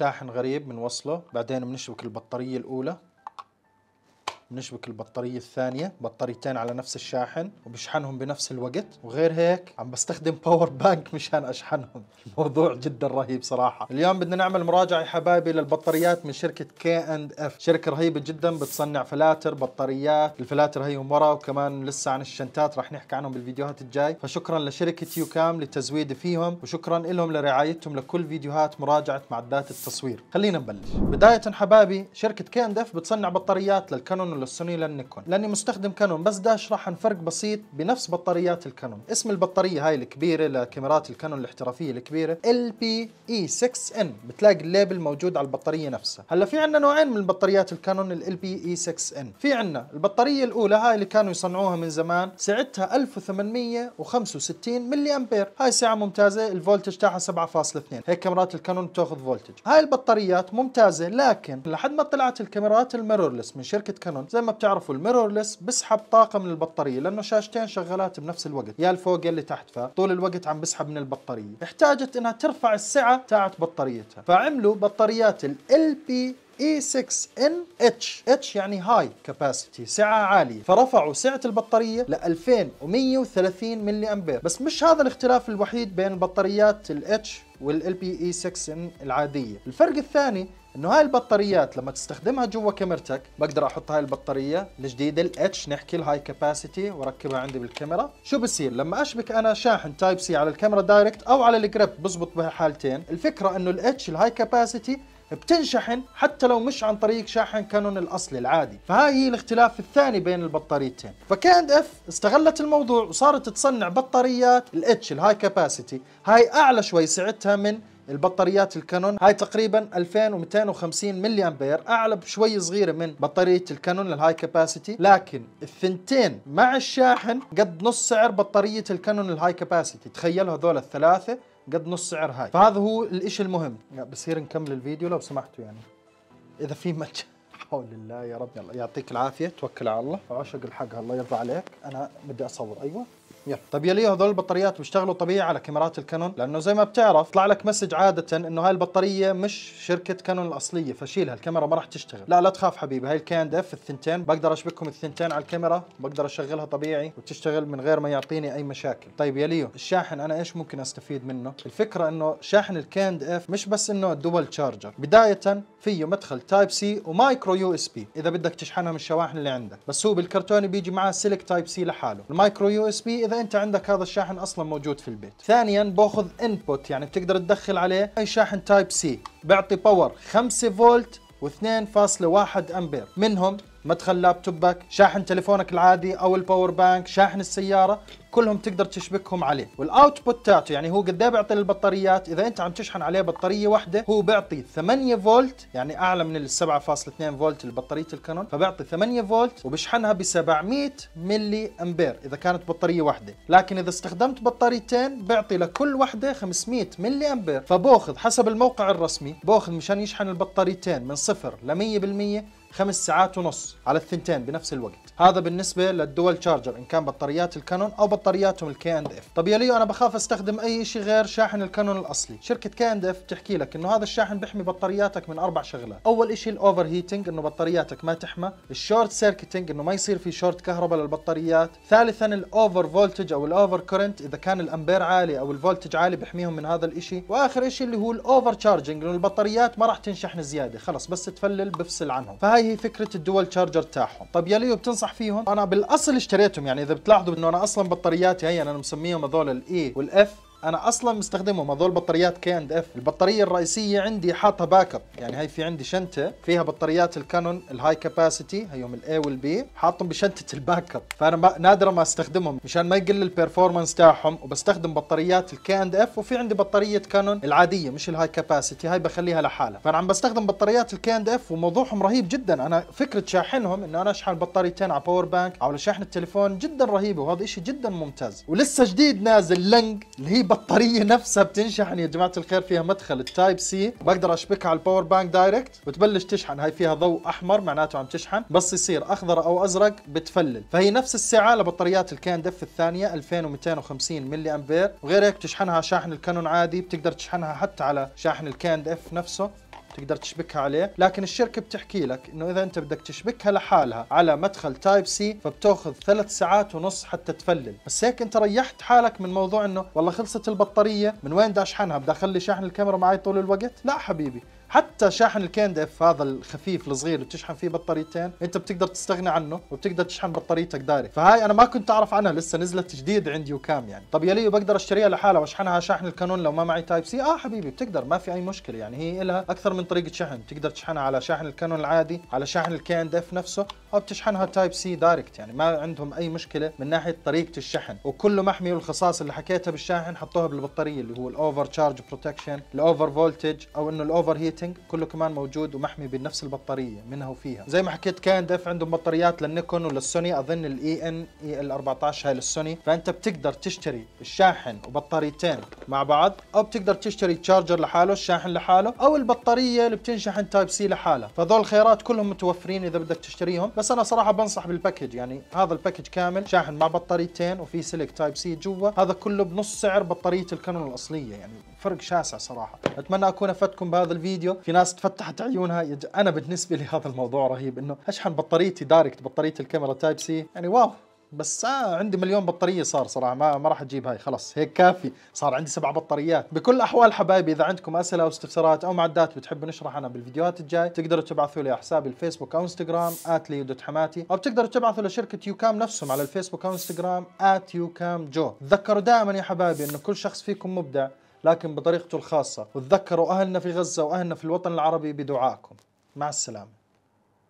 شاحن غريب بنوصله بعدين بنشبك البطارية الأولى بنشبك البطارية الثانية بطاريتين على نفس الشاحن وبشحنهم بنفس الوقت وغير هيك عم بستخدم باور بانك مشان أشحنهم الموضوع جدا رهيب صراحة اليوم بدنا نعمل مراجعة يا حبايبي للبطاريات من شركة كي اند اف شركة رهيبة جدا بتصنع فلاتر بطاريات الفلاتر هي ورا وكمان لسه عن الشنتات رح نحكي عنهم بالفيديوهات الجاي فشكرا لشركة يوكام لتزويدي فيهم وشكرا لهم لرعايتهم لكل فيديوهات مراجعة معدات التصوير خلينا نبلش بداية حبايبي شركة كي اند اف بتصنع بطاريات للكانون للسوني للنيكون لاني مستخدم كانون بس داش اشرح عن فرق بسيط بنفس بطاريات الكانون اسم البطاريه هاي الكبيره لكاميرات الكانون الاحترافيه الكبيره ال بي اي 6 ان بتلاقي الليبل موجود على البطاريه نفسها هلا في عندنا نوعين من بطاريات الكانون ال بي اي 6 ان في عندنا البطاريه الاولى هاي اللي كانوا يصنعوها من زمان سعتها 1865 ملي امبير هاي سعه ممتازه الفولتج تاعها 7.2 هيك كاميرات الكانون بتاخذ فولتج هاي البطاريات ممتازه لكن لحد ما طلعت الكاميرات الميرورلس من شركه كانون زي ما بتعرفوا الميرورلس بسحب طاقه من البطاريه لانه شاشتين شغالات بنفس الوقت يا الفوق يا اللي تحت فطول الوقت عم بسحب من البطاريه احتاجت انها ترفع السعه تاعت بطاريتها فعملوا بطاريات ال LP اي 6 nh H يعني هاي كاباسيتي سعة عالية فرفعوا سعة البطارية ل 2130 ملي أمبير بس مش هذا الاختلاف الوحيد بين البطاريات الاتش H والال بي اي 6 ان العاديه الفرق الثاني انه هاي البطاريات لما تستخدمها جوا كاميرتك بقدر احط هاي البطاريه الجديده الاتش نحكي الهاي كاباسيتي واركبها عندي بالكاميرا شو بصير لما اشبك انا شاحن تايب سي على الكاميرا دايركت او على الجريب بزبط بها حالتين الفكره انه الاتش الهاي كاباسيتي بتنشحن حتى لو مش عن طريق شاحن كانون الاصلي العادي فهاي هي الاختلاف الثاني بين البطاريتين فكاند اف استغلت الموضوع وصارت تصنع بطاريات الاتش الهاي كاباسيتي هاي اعلى شوي سعتها من البطاريات الكانون هاي تقريبا 2250 ملي امبير اعلى بشوي صغيره من بطاريه الكانون الهاي كاباسيتي لكن الثنتين مع الشاحن قد نص سعر بطاريه الكانون الهاي كاباسيتي تخيلوا هذول الثلاثه قد نص سعر هاي فهذا هو الإشي المهم بصير نكمل الفيديو لو سمحتوا يعني إذا في مجال حول الله يا رب يلا يعطيك العافيه توكل على الله عشق الحق الله يرضى عليك انا بدي اصور ايوه طيب يليه هذول البطاريات بيشتغلوا طبيعي على كاميرات الكانون لانه زي ما بتعرف طلع لك مسج عاده انه هاي البطاريه مش شركه كانون الاصليه فشيلها الكاميرا ما راح تشتغل لا لا تخاف حبيبي هاي الكاند اف الثنتين بقدر اشبكهم الثنتين على الكاميرا بقدر اشغلها طبيعي وتشتغل من غير ما يعطيني اي مشاكل طيب يليه الشاحن انا ايش ممكن استفيد منه الفكره انه شاحن الكاند اف مش بس انه دول تشارجر بدايه فيه مدخل تايب سي ومايكرو يو اس بي اذا بدك تشحنها من الشواحن اللي عندك بس هو بالكرتون بيجي معاه سلك تايب سي لحاله المايكرو يو اس بي اذا انت عندك هذا الشاحن اصلا موجود في البيت ثانيا باخذ انبوت يعني بتقدر تدخل عليه اي شاحن تايب سي بيعطي باور 5 فولت و2.1 امبير منهم مدخل لابتوبك شاحن تليفونك العادي او الباور بانك شاحن السياره كلهم تقدر تشبكهم عليه والاوتبوت تاعته يعني هو قد ايه بيعطي للبطاريات اذا انت عم تشحن عليه بطاريه واحده هو بيعطي 8 فولت يعني اعلى من ال 7.2 فولت لبطاريه الكانون فبيعطي 8 فولت وبشحنها ب 700 ملي امبير اذا كانت بطاريه واحده لكن اذا استخدمت بطاريتين بيعطي لكل واحده 500 ملي امبير فباخذ حسب الموقع الرسمي باخذ مشان يشحن البطاريتين من صفر ل 100% خمس ساعات ونص على الثنتين بنفس الوقت هذا بالنسبة للدول تشارجر إن كان بطاريات الكانون أو بطاريات بطارياتهم الكي اند اف طب يا ليو انا بخاف استخدم اي شيء غير شاحن الكانون الاصلي شركه كي اند اف بتحكي لك انه هذا الشاحن بيحمي بطارياتك من اربع شغلات اول شيء الاوفر هيتنج انه بطارياتك ما تحمى الشورت سيركتنج انه ما يصير في شورت كهرباء للبطاريات ثالثا الاوفر فولتج او الاوفر كورنت اذا كان الامبير عالي او الفولتج عالي بيحميهم من هذا الشيء واخر شيء اللي هو الاوفر تشارجنج لانه البطاريات ما راح تنشحن زياده خلص بس تفلل بفصل عنهم فهاي هي فكره الدول تشارجر تاعهم طب يا ليو بتنصح فيهم انا بالاصل اشتريتهم يعني اذا بتلاحظوا انه انا اصلا بطاريات البطاريات هي انا مسميهم هذول الاي e والاف انا اصلا مستخدمهم هذول بطاريات كي اند اف البطاريه الرئيسيه عندي حاطها باك اب يعني هي في عندي شنطه فيها بطاريات الكانون الهاي كاباسيتي هيهم الاي والبي حاطهم بشنطه الباك اب فانا نادرا ما استخدمهم مشان ما يقل البرفورمانس تاعهم وبستخدم بطاريات الكي اند اف وفي عندي بطاريه كانون العاديه مش الهاي كاباسيتي هاي بخليها لحالها فانا عم بستخدم بطاريات الكي اند اف وموضوعهم رهيب جدا انا فكره شاحنهم انه انا اشحن بطاريتين على باور بانك او على شاحن التليفون جدا رهيبه وهذا شيء جدا ممتاز ولسه جديد نازل لنج اللي هي البطاريه نفسها بتنشحن يا جماعه الخير فيها مدخل التايب سي بقدر اشبكها على الباور بانك دايركت وتبلش تشحن هاي فيها ضوء احمر معناته عم تشحن بس يصير اخضر او ازرق بتفلل فهي نفس السعه لبطاريات الكان دف الثانيه 2250 ملي امبير وغير هيك تشحنها شاحن الكانون عادي بتقدر تشحنها حتى على شاحن الكان دف نفسه تقدر تشبكها عليه لكن الشركه بتحكي لك انه اذا انت بدك تشبكها لحالها على مدخل تايب سي فبتاخذ ثلاث ساعات ونص حتى تفلل بس هيك انت ريحت حالك من موضوع انه والله خلصت البطاريه من وين بدي اشحنها بدي اخلي شحن الكاميرا معي طول الوقت لا حبيبي حتى شاحن الكيند اف هذا الخفيف الصغير اللي بتشحن فيه بطاريتين انت بتقدر تستغنى عنه وبتقدر تشحن بطاريتك دايركت فهاي انا ما كنت اعرف عنها لسه نزلت جديد عندي وكام يعني طب يا بقدر اشتريها لحالها واشحنها شاحن الكانون لو ما معي تايب سي اه حبيبي بتقدر ما في اي مشكله يعني هي لها اكثر من طريقه شحن بتقدر تشحنها على شاحن الكانون العادي على شاحن الكيند اف نفسه او بتشحنها تايب سي دايركت يعني ما عندهم اي مشكله من ناحيه طريقه الشحن وكله محمي والخصائص اللي حكيتها بالشاحن حطوها بالبطاريه اللي هو الاوفر تشارج بروتكشن الاوفر فولتج او انه الاوفر هيت الريتنج كله كمان موجود ومحمي بنفس البطاريه منها وفيها زي ما حكيت كان دف عندهم بطاريات للنيكون وللسوني اظن الاي ان اي ال 14 e e هاي للسوني فانت بتقدر تشتري الشاحن وبطاريتين مع بعض او بتقدر تشتري تشارجر لحاله الشاحن لحاله او البطاريه اللي بتنشحن تايب سي لحالها فذول الخيارات كلهم متوفرين اذا بدك تشتريهم بس انا صراحه بنصح بالباكج يعني هذا الباكج كامل شاحن مع بطاريتين وفي سلك تايب سي جوا هذا كله بنص سعر بطاريه الكانون الاصليه يعني فرق شاسع صراحه اتمنى اكون افدتكم بهذا الفيديو في ناس تفتحت عيونها يج... انا بالنسبه لي هذا الموضوع رهيب انه اشحن بطاريتي دايركت بطاريه الكاميرا تايب سي يعني واو بس آه عندي مليون بطاريه صار صراحه ما, ما راح اجيب هاي خلاص هيك كافي صار عندي سبع بطاريات بكل الاحوال حبايبي اذا عندكم اسئله او استفسارات او معدات بتحبوا نشرح أنا بالفيديوهات الجاي تقدروا تبعثوا لي حسابي الفيسبوك او انستغرام حماتي او بتقدروا تبعثوا لشركه يوكام نفسهم على الفيسبوك او انستغرام @يوكام جو تذكروا دائما يا حبايبي انه كل شخص فيكم مبدع لكن بطريقته الخاصة وتذكروا أهلنا في غزة وأهلنا في الوطن العربي بدعائكم مع السلامة